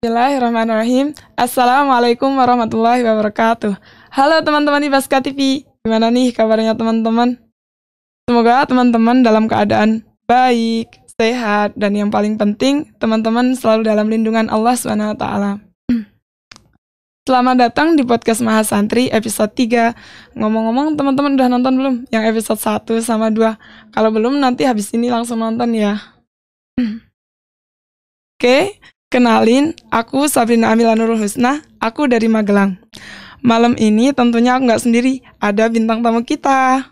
Bismillahirrahmanirrahim. Assalamualaikum warahmatullahi wabarakatuh. Halo teman-teman di Baska TV. Gimana nih kabarnya teman-teman? Semoga teman-teman dalam keadaan baik, sehat, dan yang paling penting, teman-teman selalu dalam lindungan Allah SWT. Selamat datang di podcast Mahasantri episode 3. Ngomong-ngomong, teman-teman udah nonton belum yang episode 1 sama 2? Kalau belum, nanti habis ini langsung nonton ya. Oke, okay. Kenalin, aku Sabrina Amila Nurul Husna, aku dari Magelang. Malam ini tentunya aku nggak sendiri, ada bintang tamu kita.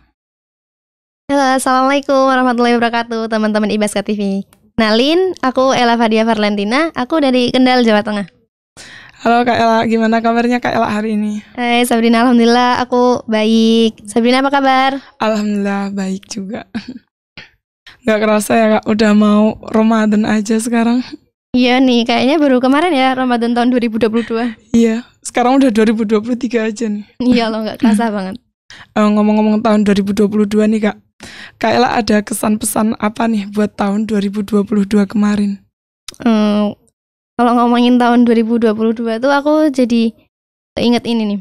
Halo, Assalamualaikum warahmatullahi wabarakatuh teman-teman Ibaska TV. Nalin, aku Ella Fadia Farlentina, aku dari Kendal, Jawa Tengah. Halo Kak Ella, gimana kabarnya Kak Ella hari ini? Hai Sabrina, Alhamdulillah aku baik. Sabrina apa kabar? Alhamdulillah baik juga. Gak kerasa ya Kak, udah mau Ramadan aja sekarang. Iya nih, kayaknya baru kemarin ya Ramadan tahun 2022. Iya, sekarang udah 2023 aja nih. Iya loh, nggak kerasa hmm. banget. Eh, ngomong-ngomong uh, tahun 2022 nih kak, Kayla ada kesan-pesan apa nih buat tahun 2022 kemarin? Hmm, kalau ngomongin tahun 2022 tuh aku jadi inget ini nih.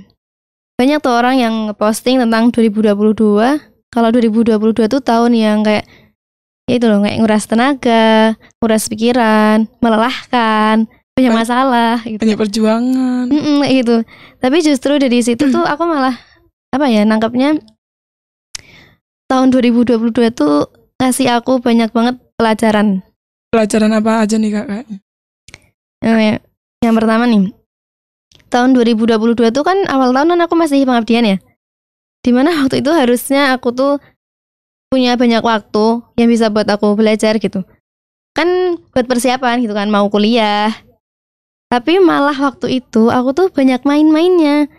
Banyak tuh orang yang posting tentang 2022, kalau 2022 tuh tahun yang kayak ya itu loh kayak nguras tenaga nguras pikiran melelahkan punya masalah gitu. punya perjuangan mm -mm, gitu tapi justru dari situ tuh aku malah apa ya nangkapnya tahun 2022 tuh ngasih aku banyak banget pelajaran pelajaran apa aja nih kak oh, ya. yang pertama nih tahun 2022 tuh kan awal tahun kan aku masih pengabdian ya dimana waktu itu harusnya aku tuh punya banyak waktu yang bisa buat aku belajar gitu kan buat persiapan gitu kan mau kuliah tapi malah waktu itu aku tuh banyak main-mainnya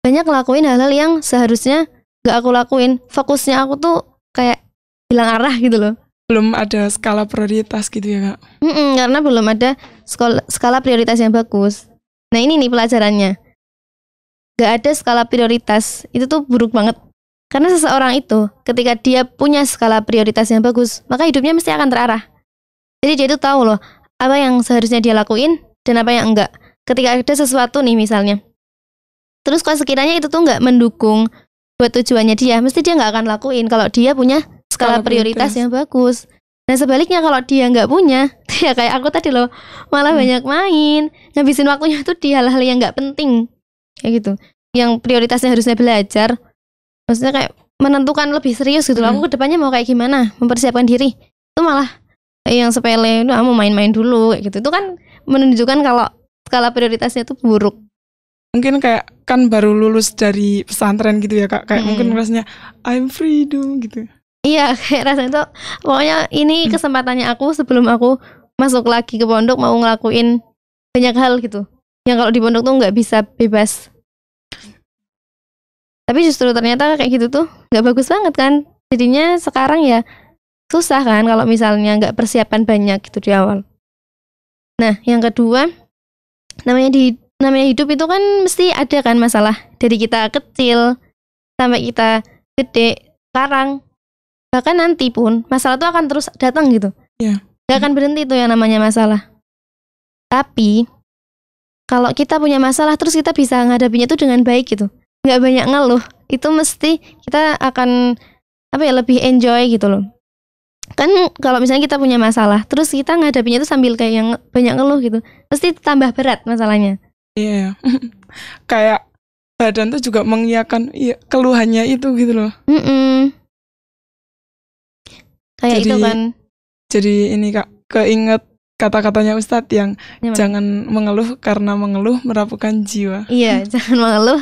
banyak lakuin hal-hal yang seharusnya gak aku lakuin fokusnya aku tuh kayak hilang arah gitu loh belum ada skala prioritas gitu ya kak? Mm -mm, karena belum ada skala, skala prioritas yang bagus. Nah ini nih pelajarannya. Gak ada skala prioritas itu tuh buruk banget. Karena seseorang itu, ketika dia punya skala prioritas yang bagus, maka hidupnya mesti akan terarah. Jadi dia itu tahu loh, apa yang seharusnya dia lakuin dan apa yang enggak. Ketika ada sesuatu nih misalnya. Terus kalau sekiranya itu tuh enggak mendukung buat tujuannya dia, mesti dia enggak akan lakuin kalau dia punya skala, prioritas, prioritas yang bagus. Nah sebaliknya kalau dia nggak punya, ya kayak aku tadi loh, malah hmm. banyak main, ngabisin waktunya tuh di hal-hal yang nggak penting, kayak gitu. Yang prioritasnya harusnya belajar, maksudnya kayak menentukan lebih serius gitu loh hmm. aku kedepannya mau kayak gimana mempersiapkan diri itu malah yang sepele Aku mau main-main dulu kayak gitu itu kan menunjukkan kalau skala prioritasnya itu buruk mungkin kayak kan baru lulus dari pesantren gitu ya kak kayak hmm. mungkin rasanya I'm freedom gitu iya kayak rasanya itu, pokoknya ini hmm. kesempatannya aku sebelum aku masuk lagi ke pondok mau ngelakuin banyak hal gitu yang kalau di pondok tuh nggak bisa bebas tapi justru ternyata kayak gitu tuh nggak bagus banget kan jadinya sekarang ya susah kan kalau misalnya nggak persiapan banyak gitu di awal nah yang kedua namanya di namanya hidup itu kan mesti ada kan masalah dari kita kecil sampai kita gede sekarang bahkan nanti pun masalah itu akan terus datang gitu yeah. Gak akan berhenti tuh yang namanya masalah tapi kalau kita punya masalah terus kita bisa menghadapinya tuh dengan baik gitu nggak banyak ngeluh itu mesti kita akan apa ya lebih enjoy gitu loh kan kalau misalnya kita punya masalah terus kita ngadapinya itu sambil kayak yang banyak ngeluh gitu pasti tambah berat masalahnya iya yeah. kayak badan tuh juga mengiakan iya, keluhannya itu gitu loh mm -mm. kayak jadi, itu kan jadi ini kak keinget kata-katanya Ustadz yang ya, jangan mengeluh karena mengeluh merapukan jiwa. Iya, jangan mengeluh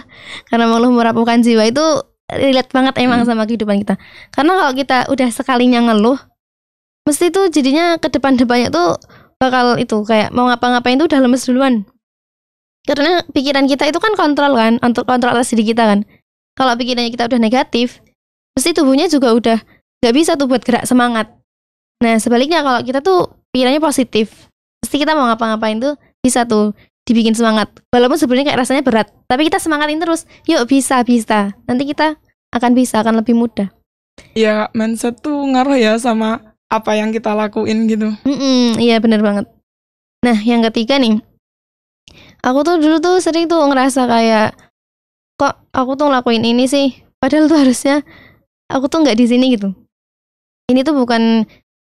karena mengeluh merapukan jiwa itu relate banget emang hmm. sama kehidupan kita. Karena kalau kita udah sekalinya ngeluh, mesti tuh jadinya ke depan-depannya tuh bakal itu kayak mau ngapa-ngapain tuh udah lemes duluan. Karena pikiran kita itu kan kontrol kan, untuk kontrol atas diri kita kan. Kalau pikirannya kita udah negatif, mesti tubuhnya juga udah nggak bisa tuh buat gerak semangat Nah sebaliknya kalau kita tuh pikirannya positif, pasti kita mau ngapa-ngapain tuh bisa tuh dibikin semangat. Walaupun sebenarnya kayak rasanya berat, tapi kita semangatin terus. Yuk bisa bisa. Nanti kita akan bisa akan lebih mudah. Ya mindset tuh ngaruh ya sama apa yang kita lakuin gitu. Mm -mm, iya bener banget. Nah yang ketiga nih, aku tuh dulu tuh sering tuh ngerasa kayak kok aku tuh ngelakuin ini sih. Padahal tuh harusnya aku tuh nggak di sini gitu. Ini tuh bukan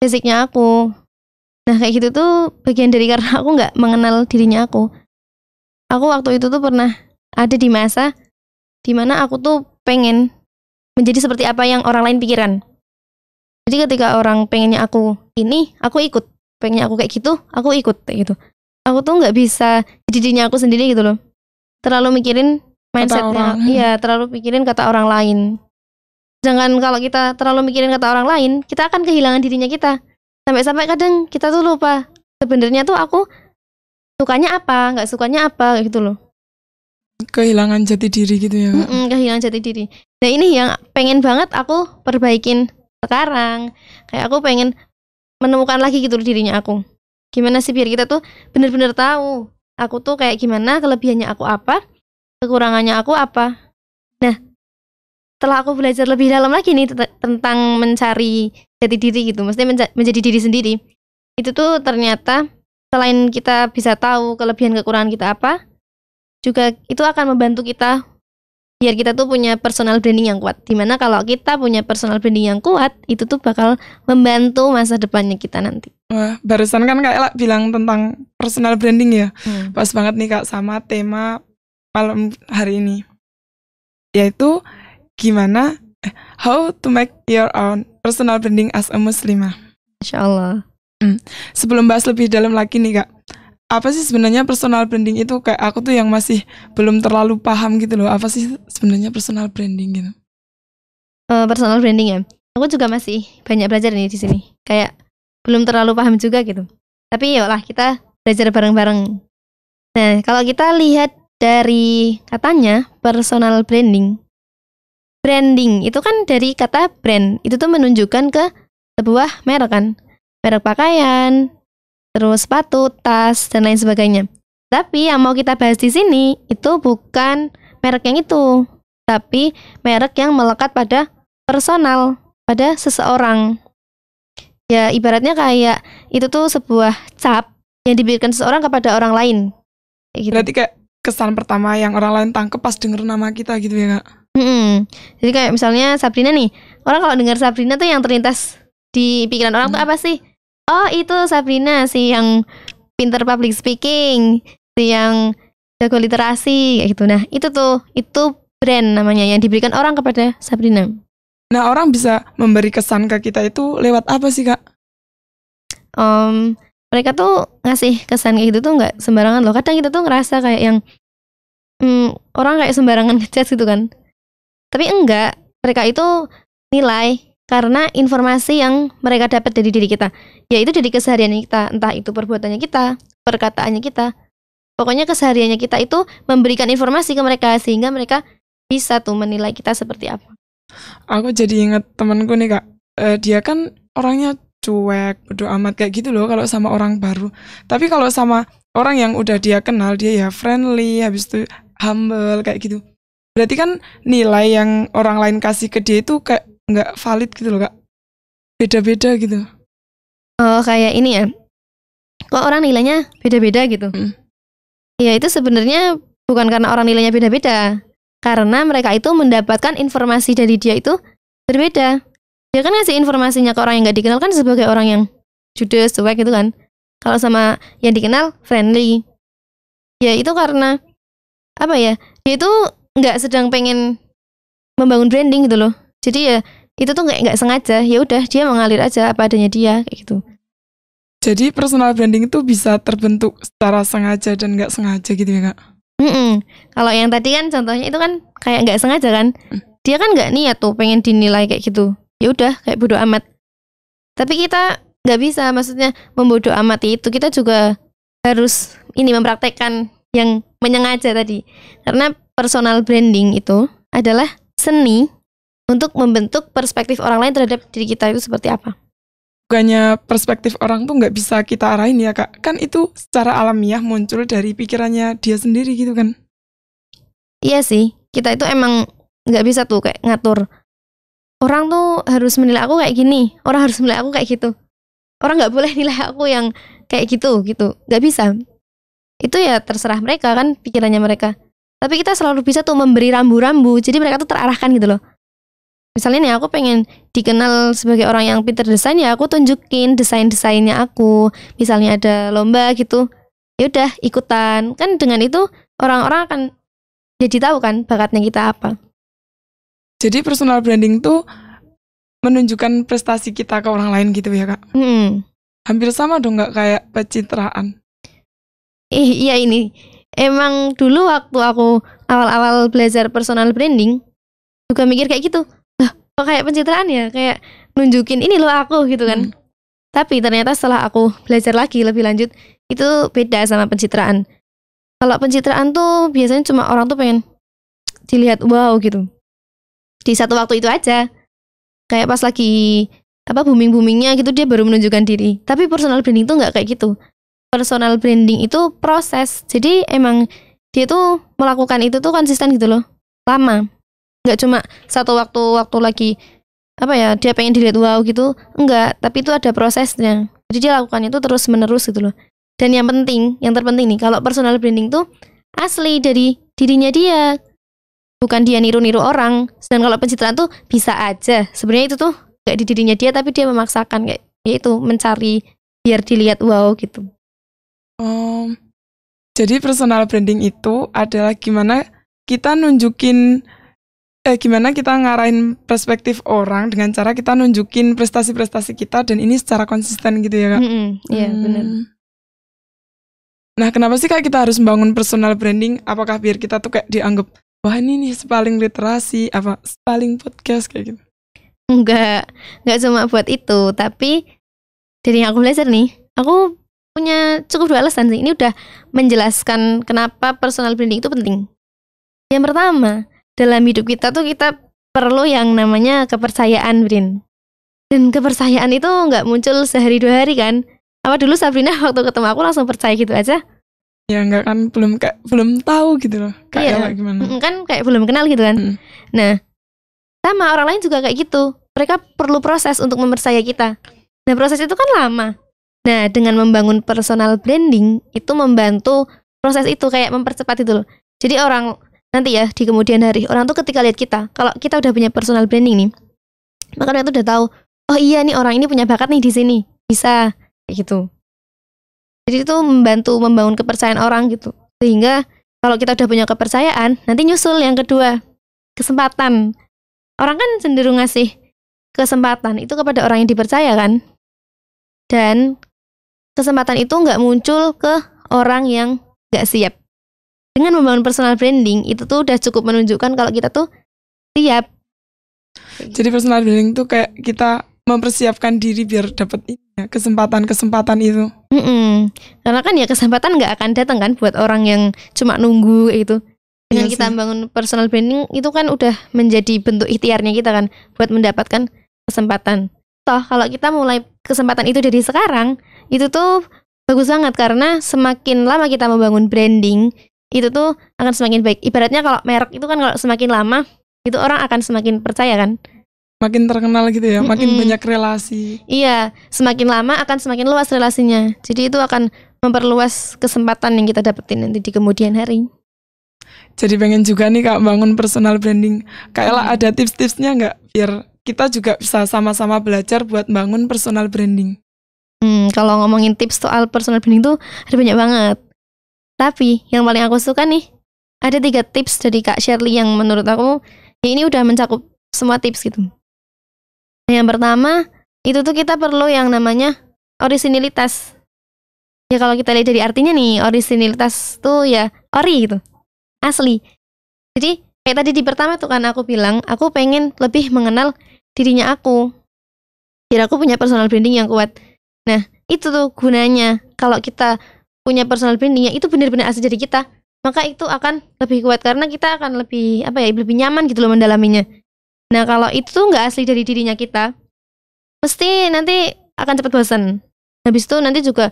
basicnya aku nah kayak gitu tuh bagian dari karena aku nggak mengenal dirinya aku aku waktu itu tuh pernah ada di masa dimana aku tuh pengen menjadi seperti apa yang orang lain pikiran jadi ketika orang pengennya aku ini aku ikut pengennya aku kayak gitu aku ikut kayak gitu aku tuh nggak bisa jadi dirinya aku sendiri gitu loh terlalu mikirin mindsetnya iya terlalu pikirin kata orang lain Sedangkan kalau kita terlalu mikirin kata orang lain, kita akan kehilangan dirinya kita. Sampai-sampai kadang kita tuh lupa sebenarnya tuh aku sukanya apa, nggak sukanya apa gitu loh. Kehilangan jati diri gitu ya. Mm -mm, kehilangan jati diri. Nah ini yang pengen banget aku perbaikin sekarang. Kayak aku pengen menemukan lagi gitu loh dirinya aku. Gimana sih biar kita tuh bener-bener tahu aku tuh kayak gimana, kelebihannya aku apa, kekurangannya aku apa. Nah, setelah aku belajar lebih dalam lagi nih tentang mencari jati diri gitu, maksudnya menja menjadi diri sendiri. Itu tuh ternyata selain kita bisa tahu kelebihan kekurangan kita apa, juga itu akan membantu kita biar kita tuh punya personal branding yang kuat. Dimana kalau kita punya personal branding yang kuat, itu tuh bakal membantu masa depannya kita nanti. Wah, barusan kan Kak Ella bilang tentang personal branding ya. Hmm. Pas banget nih Kak sama tema malam hari ini. Yaitu gimana how to make your own personal branding as a muslimah. Insya Allah. Hmm. Sebelum bahas lebih dalam lagi nih kak, apa sih sebenarnya personal branding itu kayak aku tuh yang masih belum terlalu paham gitu loh. Apa sih sebenarnya personal branding gitu? Uh, personal branding ya. Aku juga masih banyak belajar nih di sini. Kayak belum terlalu paham juga gitu. Tapi yalah kita belajar bareng-bareng. Nah, kalau kita lihat dari katanya personal branding branding itu kan dari kata brand itu tuh menunjukkan ke sebuah merek kan merek pakaian terus sepatu tas dan lain sebagainya tapi yang mau kita bahas di sini itu bukan merek yang itu tapi merek yang melekat pada personal pada seseorang ya ibaratnya kayak itu tuh sebuah cap yang diberikan seseorang kepada orang lain kayak gitu. berarti kayak kesan pertama yang orang lain tangkep pas denger nama kita gitu ya kak Hmm. Jadi kayak misalnya Sabrina nih, orang kalau dengar Sabrina tuh yang terlintas di pikiran orang hmm. tuh apa sih? Oh itu Sabrina sih yang pinter public speaking, si yang jago literasi kayak gitu. Nah itu tuh itu brand namanya yang diberikan orang kepada Sabrina. Nah orang bisa memberi kesan ke kita itu lewat apa sih kak? Um, mereka tuh ngasih kesan kayak gitu tuh nggak sembarangan loh. Kadang kita tuh ngerasa kayak yang hmm, orang kayak sembarangan ngechat gitu kan tapi enggak, mereka itu nilai karena informasi yang mereka dapat dari diri kita, yaitu dari keseharian kita, entah itu perbuatannya kita, perkataannya kita. Pokoknya kesehariannya kita itu memberikan informasi ke mereka sehingga mereka bisa tuh menilai kita seperti apa. Aku jadi inget temanku nih kak, uh, dia kan orangnya cuek, udah amat kayak gitu loh kalau sama orang baru. Tapi kalau sama orang yang udah dia kenal, dia ya friendly, habis itu humble kayak gitu berarti kan nilai yang orang lain kasih ke dia itu kayak nggak valid gitu loh kak beda-beda gitu oh kayak ini ya kok orang nilainya beda-beda gitu hmm. ya itu sebenarnya bukan karena orang nilainya beda-beda karena mereka itu mendapatkan informasi dari dia itu berbeda dia ya kan ngasih informasinya ke orang yang nggak dikenal kan sebagai orang yang judes cuek gitu kan kalau sama yang dikenal friendly ya itu karena apa ya dia itu nggak sedang pengen membangun branding gitu loh jadi ya itu tuh nggak nggak sengaja ya udah dia mengalir aja apa adanya dia kayak gitu jadi personal branding itu bisa terbentuk secara sengaja dan nggak sengaja gitu ya kak mm -mm. kalau yang tadi kan contohnya itu kan kayak nggak sengaja kan mm. dia kan nggak niat tuh pengen dinilai kayak gitu ya udah kayak bodoh amat tapi kita nggak bisa maksudnya membodoh amat itu kita juga harus ini mempraktekkan yang menyengaja tadi karena personal branding itu adalah seni untuk membentuk perspektif orang lain terhadap diri kita itu seperti apa? Bukannya perspektif orang tuh nggak bisa kita arahin ya kak? Kan itu secara alamiah muncul dari pikirannya dia sendiri gitu kan? Iya sih, kita itu emang nggak bisa tuh kayak ngatur. Orang tuh harus menilai aku kayak gini, orang harus menilai aku kayak gitu. Orang nggak boleh nilai aku yang kayak gitu gitu, nggak bisa. Itu ya terserah mereka kan pikirannya mereka tapi kita selalu bisa tuh memberi rambu-rambu jadi mereka tuh terarahkan gitu loh misalnya nih aku pengen dikenal sebagai orang yang pinter desain ya aku tunjukin desain desainnya aku misalnya ada lomba gitu ya udah ikutan kan dengan itu orang-orang akan jadi tahu kan bakatnya kita apa jadi personal branding tuh menunjukkan prestasi kita ke orang lain gitu ya kak hmm. hampir sama dong nggak kayak pencitraan eh iya ini emang dulu waktu aku awal-awal belajar personal branding juga mikir kayak gitu lah kok kayak pencitraan ya kayak nunjukin ini loh aku gitu kan hmm. tapi ternyata setelah aku belajar lagi lebih lanjut itu beda sama pencitraan kalau pencitraan tuh biasanya cuma orang tuh pengen dilihat wow gitu di satu waktu itu aja kayak pas lagi apa booming boomingnya gitu dia baru menunjukkan diri tapi personal branding tuh nggak kayak gitu personal branding itu proses. Jadi emang dia tuh melakukan itu tuh konsisten gitu loh. Lama. Nggak cuma satu waktu-waktu lagi apa ya dia pengen dilihat wow gitu enggak tapi itu ada prosesnya jadi dia lakukan itu terus menerus gitu loh dan yang penting yang terpenting nih kalau personal branding tuh asli dari dirinya dia bukan dia niru-niru orang dan kalau pencitraan tuh bisa aja sebenarnya itu tuh gak di dirinya dia tapi dia memaksakan kayak itu mencari biar dilihat wow gitu Um, jadi personal branding itu adalah gimana kita nunjukin eh gimana kita ngarahin perspektif orang dengan cara kita nunjukin prestasi-prestasi kita dan ini secara konsisten gitu ya kak? Iya mm -hmm. yeah, hmm. benar. Nah kenapa sih kak kita harus membangun personal branding? Apakah biar kita tuh kayak dianggap wah ini nih paling literasi apa paling podcast kayak gitu? Enggak, enggak cuma buat itu, tapi dari yang aku belajar nih, aku punya cukup dua alasan sih. Ini udah menjelaskan kenapa personal branding itu penting. Yang pertama, dalam hidup kita tuh kita perlu yang namanya kepercayaan, Brin. Dan kepercayaan itu nggak muncul sehari dua hari kan? Apa dulu Sabrina waktu ketemu aku langsung percaya gitu aja? Ya nggak kan belum kayak belum tahu gitu loh. Kayak iya. gimana? Kan kayak belum kenal gitu kan. Hmm. Nah, sama orang lain juga kayak gitu. Mereka perlu proses untuk mempercaya kita. Nah, proses itu kan lama. Nah, dengan membangun personal branding itu membantu proses itu kayak mempercepat itu loh. Jadi orang nanti ya di kemudian hari orang tuh ketika lihat kita, kalau kita udah punya personal branding nih, maka orang itu udah tahu, oh iya nih orang ini punya bakat nih di sini, bisa kayak gitu. Jadi itu membantu membangun kepercayaan orang gitu. Sehingga kalau kita udah punya kepercayaan, nanti nyusul yang kedua, kesempatan. Orang kan cenderung ngasih kesempatan itu kepada orang yang dipercaya kan. Dan kesempatan itu nggak muncul ke orang yang nggak siap. Dengan membangun personal branding itu tuh udah cukup menunjukkan kalau kita tuh siap. Jadi personal branding tuh kayak kita mempersiapkan diri biar dapat ya, kesempatan-kesempatan itu. Mm -mm. Karena kan ya kesempatan nggak akan datang kan buat orang yang cuma nunggu itu. Dengan iya kita membangun personal branding itu kan udah menjadi bentuk ikhtiarnya kita kan buat mendapatkan kesempatan. Toh kalau kita mulai kesempatan itu dari sekarang, itu tuh bagus banget karena semakin lama kita membangun branding itu tuh akan semakin baik. Ibaratnya kalau merek itu kan kalau semakin lama itu orang akan semakin percaya kan. Makin terkenal gitu ya, makin mm -hmm. banyak relasi. Iya, semakin lama akan semakin luas relasinya. Jadi itu akan memperluas kesempatan yang kita dapetin nanti di kemudian hari. Jadi pengen juga nih kak bangun personal branding. kayaklah lah ada tips-tipsnya nggak biar kita juga bisa sama-sama belajar buat bangun personal branding? kalau ngomongin tips soal personal branding tuh ada banyak banget. Tapi yang paling aku suka nih ada tiga tips dari Kak Shirley yang menurut aku ya ini udah mencakup semua tips gitu. Yang pertama itu tuh kita perlu yang namanya originalitas. Ya kalau kita lihat dari artinya nih originalitas tuh ya ori gitu asli. Jadi kayak tadi di pertama tuh kan aku bilang aku pengen lebih mengenal dirinya aku. Jadi aku punya personal branding yang kuat. Nah, itu tuh gunanya kalau kita punya personal branding yang itu benar-benar asli jadi kita maka itu akan lebih kuat karena kita akan lebih apa ya lebih nyaman gitu loh mendalaminya nah kalau itu tuh nggak asli dari dirinya kita mesti nanti akan cepat bosan habis itu nanti juga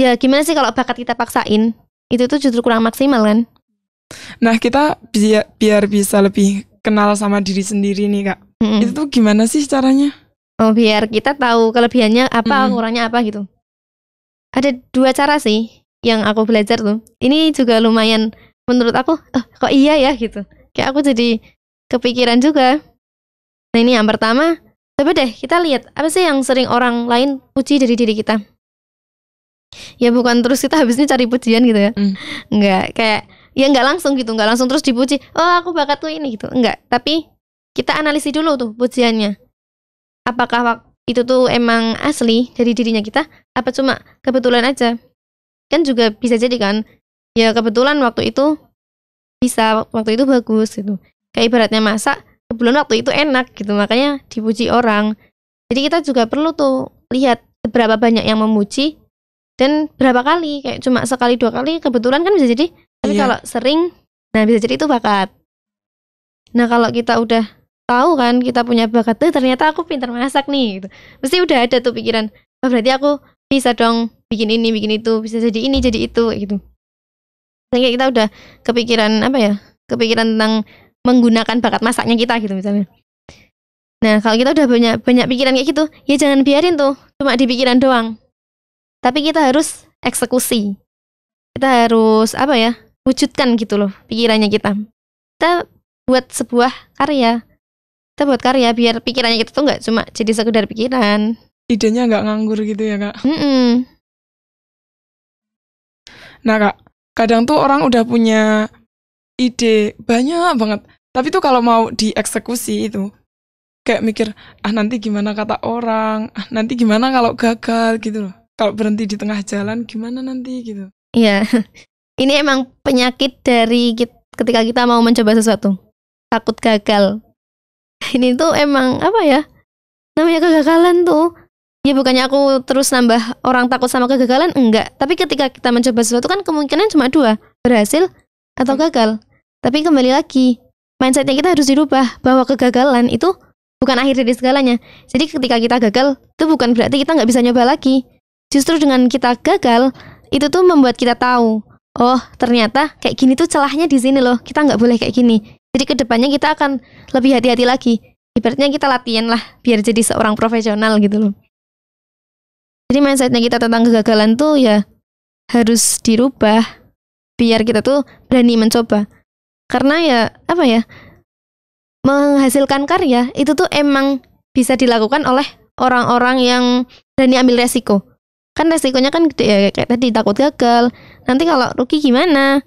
ya gimana sih kalau bakat kita paksain itu tuh justru kurang maksimal kan nah kita biar biar bisa lebih kenal sama diri sendiri nih kak mm -hmm. itu tuh gimana sih caranya Oh, biar kita tahu kelebihannya apa, mm. kurangnya apa gitu. Ada dua cara sih yang aku belajar tuh. Ini juga lumayan menurut aku, oh, kok iya ya gitu. Kayak aku jadi kepikiran juga. Nah, ini yang pertama, coba deh kita lihat apa sih yang sering orang lain puji dari diri kita. Ya bukan terus kita habisnya cari pujian gitu ya. Mm. Enggak, kayak ya enggak langsung gitu, enggak langsung terus dipuji. Oh, aku bakat tuh ini gitu. Enggak, tapi kita analisis dulu tuh pujiannya apakah itu tuh emang asli dari dirinya kita apa cuma kebetulan aja kan juga bisa jadi kan ya kebetulan waktu itu bisa waktu itu bagus gitu kayak ibaratnya masak kebetulan waktu itu enak gitu makanya dipuji orang jadi kita juga perlu tuh lihat berapa banyak yang memuji dan berapa kali kayak cuma sekali dua kali kebetulan kan bisa jadi tapi iya. kalau sering nah bisa jadi itu bakat nah kalau kita udah tahu kan kita punya bakat tuh eh, ternyata aku pintar masak nih gitu. Mesti udah ada tuh pikiran, oh, berarti aku bisa dong bikin ini, bikin itu, bisa jadi ini, jadi itu gitu. Sehingga kita udah kepikiran apa ya? Kepikiran tentang menggunakan bakat masaknya kita gitu misalnya. Nah, kalau kita udah banyak banyak pikiran kayak gitu, ya jangan biarin tuh cuma di pikiran doang. Tapi kita harus eksekusi. Kita harus apa ya? wujudkan gitu loh pikirannya kita. Kita buat sebuah karya kita buat karya biar pikirannya kita tuh nggak cuma jadi sekedar pikiran idenya nggak nganggur gitu ya kak mm -mm. nah kak kadang tuh orang udah punya ide banyak banget tapi tuh kalau mau dieksekusi itu kayak mikir ah nanti gimana kata orang ah nanti gimana kalau gagal gitu loh kalau berhenti di tengah jalan gimana nanti gitu iya ini emang penyakit dari ketika kita mau mencoba sesuatu takut gagal ini tuh emang apa ya namanya kegagalan tuh ya bukannya aku terus nambah orang takut sama kegagalan enggak tapi ketika kita mencoba sesuatu kan kemungkinan cuma dua berhasil atau hmm. gagal tapi kembali lagi mindsetnya kita harus dirubah bahwa kegagalan itu bukan akhir dari segalanya jadi ketika kita gagal itu bukan berarti kita nggak bisa nyoba lagi justru dengan kita gagal itu tuh membuat kita tahu oh ternyata kayak gini tuh celahnya di sini loh kita nggak boleh kayak gini jadi kedepannya kita akan lebih hati-hati lagi. Ibaratnya kita latihan lah biar jadi seorang profesional gitu loh. Jadi mindsetnya kita tentang kegagalan tuh ya harus dirubah biar kita tuh berani mencoba. Karena ya apa ya menghasilkan karya itu tuh emang bisa dilakukan oleh orang-orang yang berani ambil resiko. Kan resikonya kan gede ya kayak tadi takut gagal. Nanti kalau rugi gimana?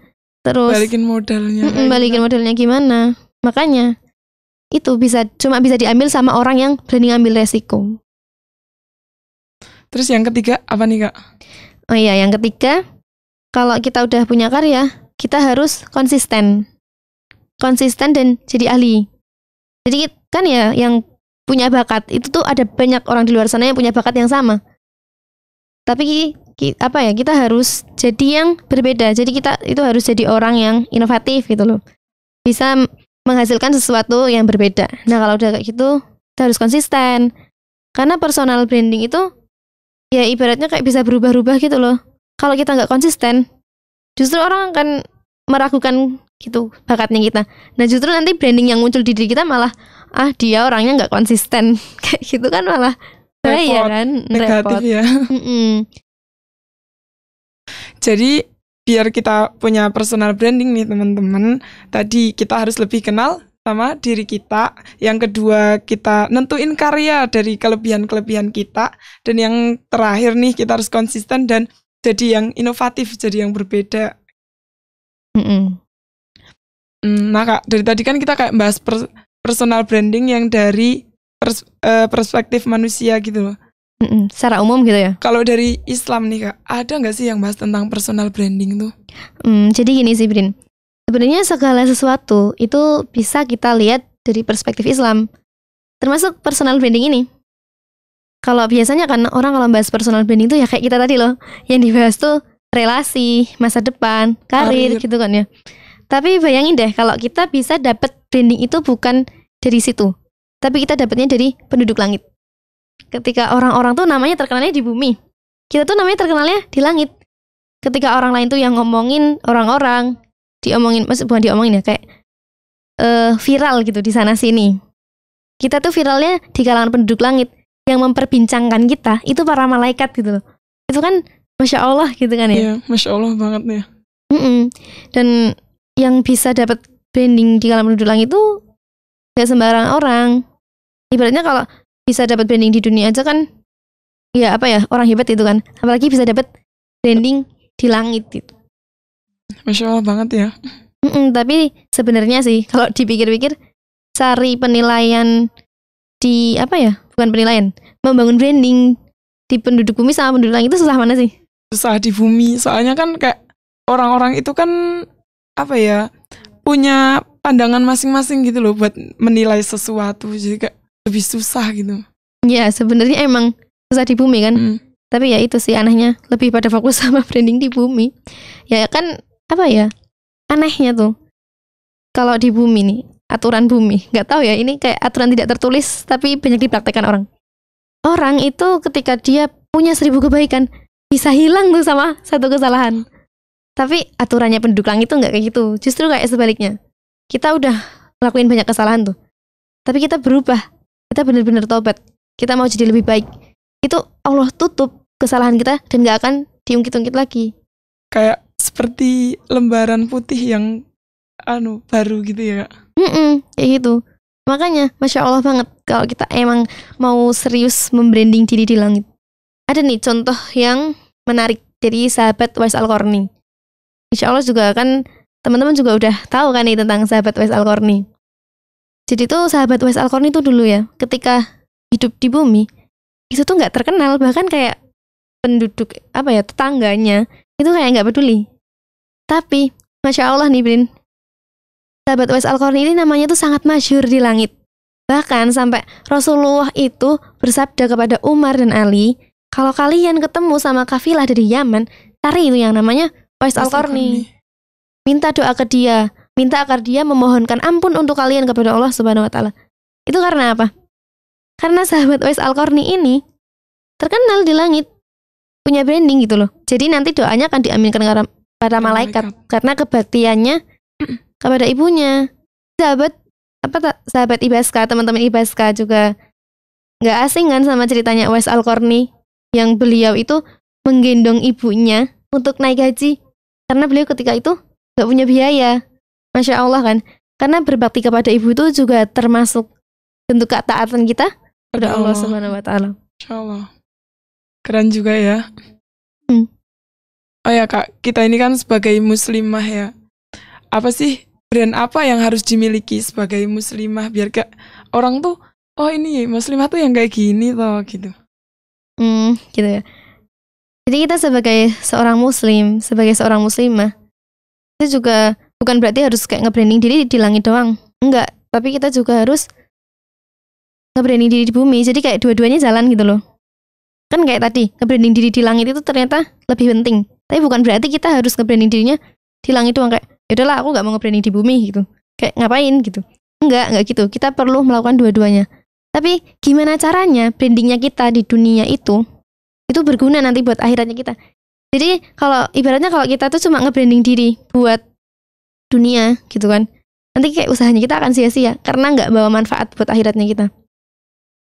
terus balikin modalnya mm -mm, balikin gitu. modalnya gimana makanya itu bisa cuma bisa diambil sama orang yang berani ngambil resiko terus yang ketiga apa nih kak oh iya yang ketiga kalau kita udah punya karya kita harus konsisten konsisten dan jadi ahli jadi kan ya yang punya bakat itu tuh ada banyak orang di luar sana yang punya bakat yang sama tapi apa ya kita harus jadi yang berbeda jadi kita itu harus jadi orang yang inovatif gitu loh bisa menghasilkan sesuatu yang berbeda nah kalau udah kayak gitu kita harus konsisten karena personal branding itu ya ibaratnya kayak bisa berubah-ubah gitu loh kalau kita nggak konsisten justru orang akan meragukan gitu bakatnya kita nah justru nanti branding yang muncul di diri kita malah ah dia orangnya nggak konsisten kayak gitu kan malah repot, bahaya kan negatif repot. ya mm -mm. Jadi biar kita punya personal branding nih teman-teman. Tadi kita harus lebih kenal sama diri kita. Yang kedua kita nentuin karya dari kelebihan-kelebihan kita. Dan yang terakhir nih kita harus konsisten dan jadi yang inovatif, jadi yang berbeda. Mm -mm. Nah kak, dari tadi kan kita kayak bahas personal branding yang dari pers eh, perspektif manusia gitu loh. Mm-mm, secara umum gitu ya. Kalau dari Islam nih kak, ada nggak sih yang bahas tentang personal branding tuh? Mm, jadi gini sih Brin, sebenarnya segala sesuatu itu bisa kita lihat dari perspektif Islam, termasuk personal branding ini. Kalau biasanya kan orang kalau bahas personal branding tuh ya kayak kita tadi loh, yang dibahas tuh relasi, masa depan, karir, karir. gitu kan ya. Tapi bayangin deh kalau kita bisa dapat branding itu bukan dari situ, tapi kita dapatnya dari penduduk langit ketika orang-orang tuh namanya terkenalnya di bumi kita tuh namanya terkenalnya di langit ketika orang lain tuh yang ngomongin orang-orang diomongin maksud bukan diomongin ya kayak uh, viral gitu di sana sini kita tuh viralnya di kalangan penduduk langit yang memperbincangkan kita itu para malaikat gitu loh itu kan masya Allah gitu kan ya iya masya Allah banget ya mm -mm. dan yang bisa dapat branding di kalangan penduduk langit itu gak sembarang orang ibaratnya kalau bisa dapat branding di dunia aja kan ya apa ya orang hebat itu kan apalagi bisa dapat branding di langit itu masya allah banget ya mm -mm, tapi sebenarnya sih kalau dipikir-pikir cari penilaian di apa ya bukan penilaian membangun branding di penduduk bumi sama penduduk langit itu susah mana sih susah di bumi soalnya kan kayak orang-orang itu kan apa ya punya pandangan masing-masing gitu loh buat menilai sesuatu jadi kayak lebih susah gitu. Ya sebenarnya emang susah di bumi kan. Hmm. Tapi ya itu sih anehnya lebih pada fokus sama branding di bumi. Ya kan apa ya anehnya tuh kalau di bumi nih aturan bumi nggak tahu ya ini kayak aturan tidak tertulis tapi banyak dipraktekkan orang. Orang itu ketika dia punya seribu kebaikan bisa hilang tuh sama satu kesalahan. Tapi aturannya penduduk langit tuh nggak kayak gitu. Justru kayak sebaliknya. Kita udah lakuin banyak kesalahan tuh. Tapi kita berubah kita benar-benar taubat kita mau jadi lebih baik itu Allah tutup kesalahan kita dan nggak akan diungkit-ungkit lagi kayak seperti lembaran putih yang anu baru gitu ya kak mm -mm, kayak gitu makanya masya Allah banget kalau kita emang mau serius membranding diri di langit ada nih contoh yang menarik dari sahabat Wais Al Korni Insya Allah juga kan teman-teman juga udah tahu kan nih tentang sahabat Wais Al Korni jadi tuh sahabat Wes Alcorn itu dulu ya, ketika hidup di bumi itu tuh nggak terkenal bahkan kayak penduduk apa ya tetangganya itu kayak nggak peduli. Tapi masya Allah nih Brin, sahabat Wes Alcorn ini namanya tuh sangat masyur di langit. Bahkan sampai Rasulullah itu bersabda kepada Umar dan Ali, kalau kalian ketemu sama kafilah dari Yaman, cari itu yang namanya Wes nih. Minta doa ke dia minta agar dia memohonkan ampun untuk kalian kepada Allah Subhanahu wa taala. Itu karena apa? Karena sahabat Wais Al-Qarni ini terkenal di langit, punya branding gitu loh. Jadi nanti doanya akan diaminkan para malaikat malaikat. karena kebaktiannya kepada ibunya. Sahabat apa tak sahabat Ibaska, teman-teman Ibaska juga nggak asing kan sama ceritanya Wes Alkorni yang beliau itu menggendong ibunya untuk naik haji karena beliau ketika itu nggak punya biaya Masya Allah kan. Karena berbakti kepada ibu itu juga termasuk bentuk ketaatan kita kepada Allah, Subhanahu wa taala. Allah Keren juga ya. Hmm. Oh ya Kak, kita ini kan sebagai muslimah ya. Apa sih brand apa yang harus dimiliki sebagai muslimah biar gak orang tuh oh ini muslimah tuh yang kayak gini toh gitu. Hmm, gitu ya. Jadi kita sebagai seorang muslim, sebagai seorang muslimah, itu juga bukan berarti harus kayak nge-branding diri di langit doang enggak tapi kita juga harus nge-branding diri di bumi jadi kayak dua-duanya jalan gitu loh kan kayak tadi nge-branding diri di langit itu ternyata lebih penting tapi bukan berarti kita harus nge-branding dirinya di langit doang kayak yaudahlah aku nggak mau nge-branding di bumi gitu kayak ngapain gitu enggak enggak gitu kita perlu melakukan dua-duanya tapi gimana caranya brandingnya kita di dunia itu itu berguna nanti buat akhiratnya kita jadi kalau ibaratnya kalau kita tuh cuma nge-branding diri buat dunia gitu kan nanti kayak usahanya kita akan sia-sia karena nggak bawa manfaat buat akhiratnya kita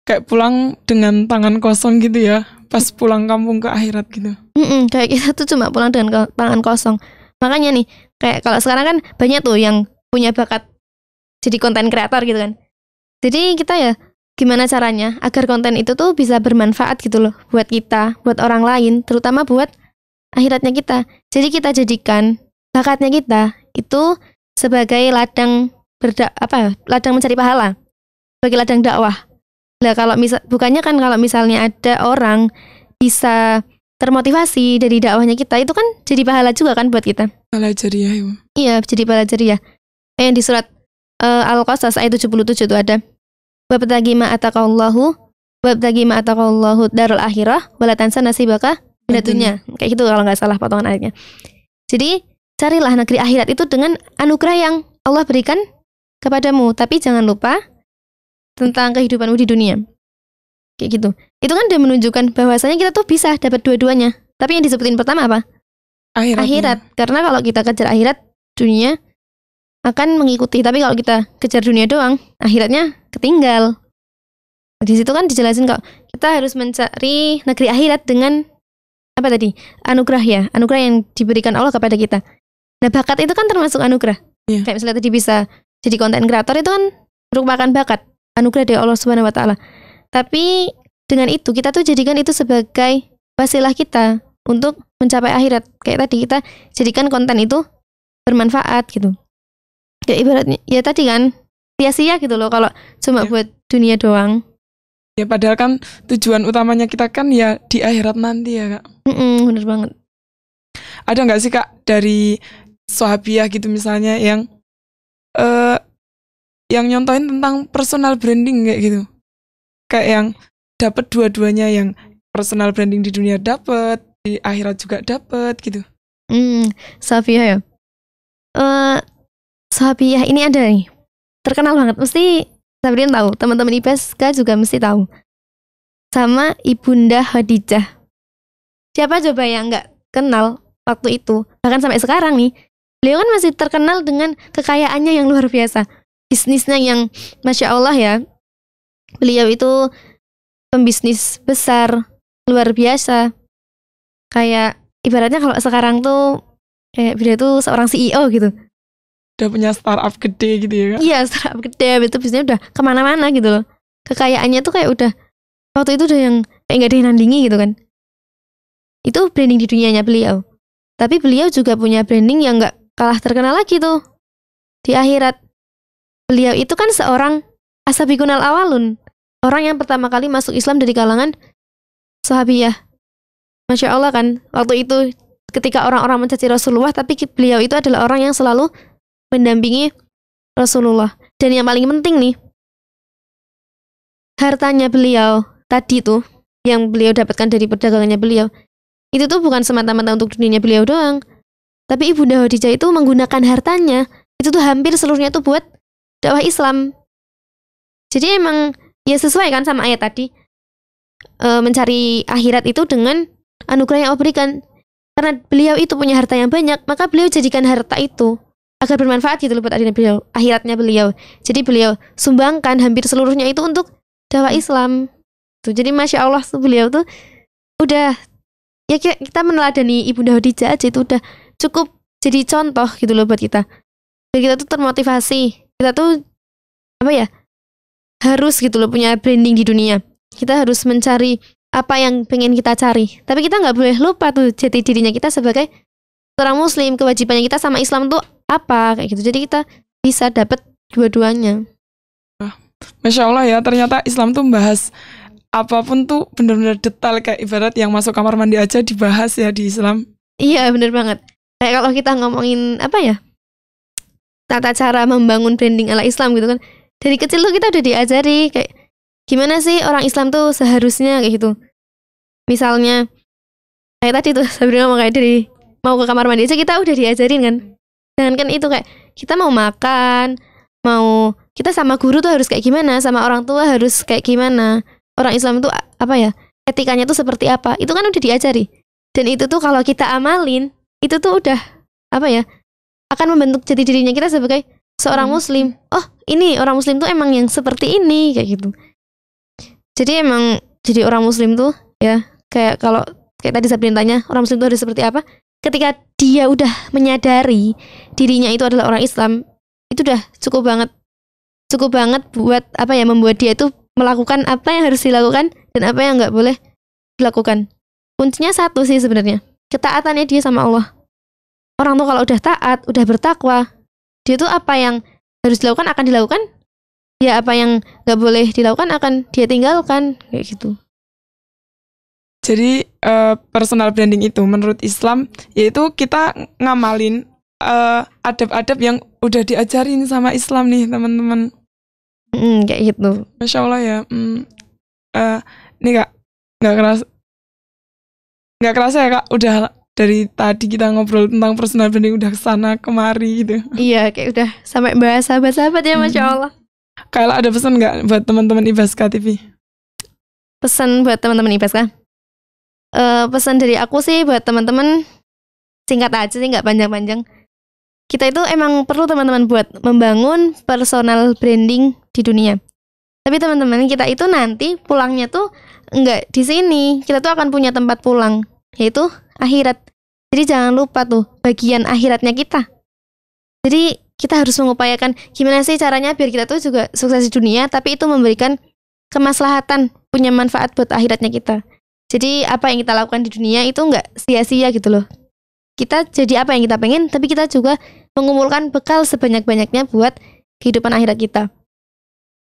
kayak pulang dengan tangan kosong gitu ya pas pulang kampung ke akhirat gitu Mm-mm, kayak kita tuh cuma pulang dengan ko- tangan kosong makanya nih kayak kalau sekarang kan banyak tuh yang punya bakat jadi konten kreator gitu kan jadi kita ya gimana caranya agar konten itu tuh bisa bermanfaat gitu loh buat kita buat orang lain terutama buat akhiratnya kita jadi kita jadikan bakatnya kita itu sebagai ladang berda apa ya, ladang mencari pahala sebagai ladang dakwah. lah kalau misal bukannya kan kalau misalnya ada orang bisa termotivasi dari dakwahnya kita itu kan jadi pahala juga kan buat kita. Pahala ceria ya. Iya, jadi pahala jariah. Eh, yang di surat uh, Al-Qasas ayat 77 itu ada Wabtagi ma ataqallahu Wabtagi ma ataqallahu darul akhirah walatansa sih nasibaka datunya Kayak gitu kalau nggak salah potongan ayatnya Jadi Carilah negeri akhirat itu dengan anugerah yang Allah berikan kepadamu, tapi jangan lupa tentang kehidupanmu di dunia. Kayak gitu. Itu kan dia menunjukkan bahwasanya kita tuh bisa dapat dua-duanya. Tapi yang disebutin pertama apa? Akhirat. Akhirat. Karena kalau kita kejar akhirat, dunia akan mengikuti. Tapi kalau kita kejar dunia doang, akhiratnya ketinggal. Di situ kan dijelasin kok kita harus mencari negeri akhirat dengan apa tadi? Anugerah ya, anugerah yang diberikan Allah kepada kita. Nah bakat itu kan termasuk anugerah. Yeah. Kayak misalnya tadi bisa jadi konten kreator itu kan merupakan bakat anugerah dari Allah Subhanahu Wa Taala. Tapi dengan itu kita tuh jadikan itu sebagai wasilah kita untuk mencapai akhirat. Kayak tadi kita jadikan konten itu bermanfaat gitu. Ya ibaratnya ya tadi kan sia-sia gitu loh kalau cuma yeah. buat dunia doang. Ya padahal kan tujuan utamanya kita kan ya di akhirat nanti ya kak. Mm -mm, bener banget. Ada nggak sih kak dari Sohabiah gitu misalnya yang uh, yang nyontoin tentang personal branding kayak gitu. Kayak yang dapat dua-duanya yang personal branding di dunia dapat, di akhirat juga dapat gitu. Hmm, Safiah ya. Uh, ini ada nih. Terkenal banget. Mesti Sabrin tahu, teman-teman IPSK juga mesti tahu. Sama Ibunda Khadijah. Siapa coba yang nggak kenal waktu itu? Bahkan sampai sekarang nih, beliau kan masih terkenal dengan kekayaannya yang luar biasa bisnisnya yang masya Allah ya beliau itu pembisnis besar luar biasa kayak ibaratnya kalau sekarang tuh kayak beliau tuh seorang CEO gitu udah punya startup gede gitu ya iya startup gede itu bisnisnya udah kemana-mana gitu loh kekayaannya tuh kayak udah waktu itu udah yang kayak nggak ada yang nandingi gitu kan itu branding di dunianya beliau tapi beliau juga punya branding yang nggak kalah terkenal lagi tuh di akhirat. Beliau itu kan seorang asabikunal awalun, orang yang pertama kali masuk Islam dari kalangan sahabiyah. Masya Allah kan, waktu itu ketika orang-orang mencaci Rasulullah, tapi beliau itu adalah orang yang selalu mendampingi Rasulullah. Dan yang paling penting nih, hartanya beliau tadi tuh, yang beliau dapatkan dari perdagangannya beliau, itu tuh bukan semata-mata untuk dunianya beliau doang, tapi Ibunda Khadijah itu menggunakan hartanya itu tuh hampir seluruhnya tuh buat dakwah Islam. Jadi emang ya sesuai kan sama ayat tadi e, mencari akhirat itu dengan anugerah yang Allah berikan. Karena beliau itu punya harta yang banyak, maka beliau jadikan harta itu agar bermanfaat gitu loh buat adiknya beliau, akhiratnya beliau. Jadi beliau sumbangkan hampir seluruhnya itu untuk dakwah Islam. Tuh, jadi masya Allah tuh beliau tuh udah ya kita meneladani ibunda Khadijah aja itu udah cukup jadi contoh gitu loh buat kita biar kita tuh termotivasi kita tuh apa ya harus gitu loh punya branding di dunia kita harus mencari apa yang pengen kita cari tapi kita nggak boleh lupa tuh jati dirinya kita sebagai seorang muslim kewajibannya kita sama Islam tuh apa kayak gitu jadi kita bisa dapet dua-duanya Masya Allah ya ternyata Islam tuh membahas apapun tuh benar-benar detail kayak ibarat yang masuk kamar mandi aja dibahas ya di Islam. Iya bener banget kayak kalau kita ngomongin apa ya tata cara membangun branding ala Islam gitu kan dari kecil tuh kita udah diajari kayak gimana sih orang Islam tuh seharusnya kayak gitu misalnya kayak tadi tuh Sabrina ngomong kayak dari mau ke kamar mandi aja kita udah diajarin kan jangan kan itu kayak kita mau makan mau kita sama guru tuh harus kayak gimana sama orang tua harus kayak gimana orang Islam tuh apa ya etikanya tuh seperti apa itu kan udah diajari dan itu tuh kalau kita amalin itu tuh udah apa ya akan membentuk jati dirinya kita sebagai seorang hmm. muslim oh ini orang muslim tuh emang yang seperti ini kayak gitu jadi emang jadi orang muslim tuh ya kayak kalau kayak tadi saya tanya orang muslim tuh harus seperti apa ketika dia udah menyadari dirinya itu adalah orang Islam itu udah cukup banget cukup banget buat apa ya membuat dia itu melakukan apa yang harus dilakukan dan apa yang nggak boleh dilakukan kuncinya satu sih sebenarnya ketaatannya dia sama Allah. Orang tuh kalau udah taat, udah bertakwa, dia tuh apa yang harus dilakukan akan dilakukan. Ya apa yang nggak boleh dilakukan akan dia tinggalkan kayak gitu. Jadi uh, personal branding itu menurut Islam yaitu kita ngamalin adab eh, adab-adab yang udah diajarin sama Islam nih teman-teman. Mm, kayak gitu. Masya Allah ya. Mm, uh, nih kak nggak keras nggak kerasa ya kak udah dari tadi kita ngobrol tentang personal branding udah kesana kemari gitu iya kayak udah sampai bahas sahabat-sahabat ya masya allah Kayla ada pesan nggak buat teman-teman Ibaska TV pesan buat teman-teman Ibaska uh, pesan dari aku sih buat teman-teman singkat aja sih nggak panjang-panjang kita itu emang perlu teman-teman buat membangun personal branding di dunia tapi teman-teman kita itu nanti pulangnya tuh nggak di sini. Kita tuh akan punya tempat pulang, yaitu akhirat. Jadi jangan lupa tuh bagian akhiratnya kita. Jadi kita harus mengupayakan gimana sih caranya biar kita tuh juga sukses di dunia, tapi itu memberikan kemaslahatan, punya manfaat buat akhiratnya kita. Jadi apa yang kita lakukan di dunia itu nggak sia-sia gitu loh. Kita jadi apa yang kita pengen, tapi kita juga mengumpulkan bekal sebanyak-banyaknya buat kehidupan akhirat kita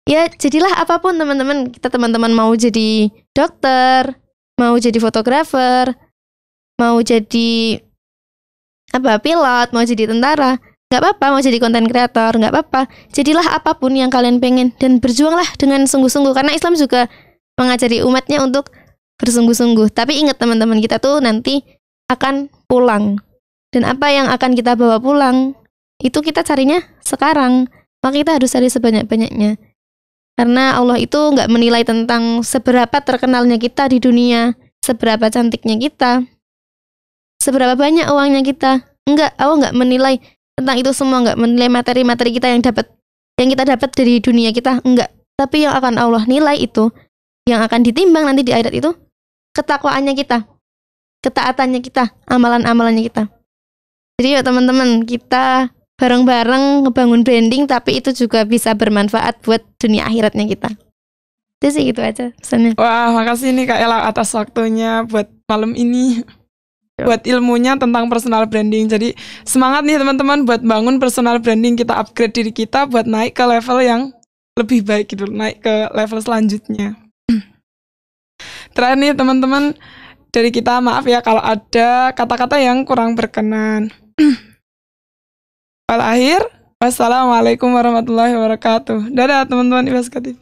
ya jadilah apapun teman-teman kita teman-teman mau jadi dokter mau jadi fotografer mau jadi apa pilot mau jadi tentara nggak apa-apa mau jadi konten kreator nggak apa-apa jadilah apapun yang kalian pengen dan berjuanglah dengan sungguh-sungguh karena Islam juga mengajari umatnya untuk bersungguh-sungguh tapi ingat teman-teman kita tuh nanti akan pulang dan apa yang akan kita bawa pulang itu kita carinya sekarang maka kita harus cari sebanyak-banyaknya karena Allah itu nggak menilai tentang seberapa terkenalnya kita di dunia, seberapa cantiknya kita, seberapa banyak uangnya kita. Enggak, Allah nggak menilai tentang itu semua, nggak menilai materi-materi kita yang dapat yang kita dapat dari dunia kita, enggak. Tapi yang akan Allah nilai itu, yang akan ditimbang nanti di akhirat itu ketakwaannya kita, ketaatannya kita, amalan-amalannya kita. Jadi ya teman-teman, kita bareng-bareng ngebangun branding tapi itu juga bisa bermanfaat buat dunia akhiratnya kita itu sih gitu aja pesannya wah makasih nih kak Ella atas waktunya buat malam ini buat ilmunya tentang personal branding jadi semangat nih teman-teman buat bangun personal branding kita upgrade diri kita buat naik ke level yang lebih baik gitu naik ke level selanjutnya terakhir nih teman-teman dari kita maaf ya kalau ada kata-kata yang kurang berkenan Al akhir, wassalamualaikum warahmatullahi wabarakatuh. Dadah teman-teman Basket TV.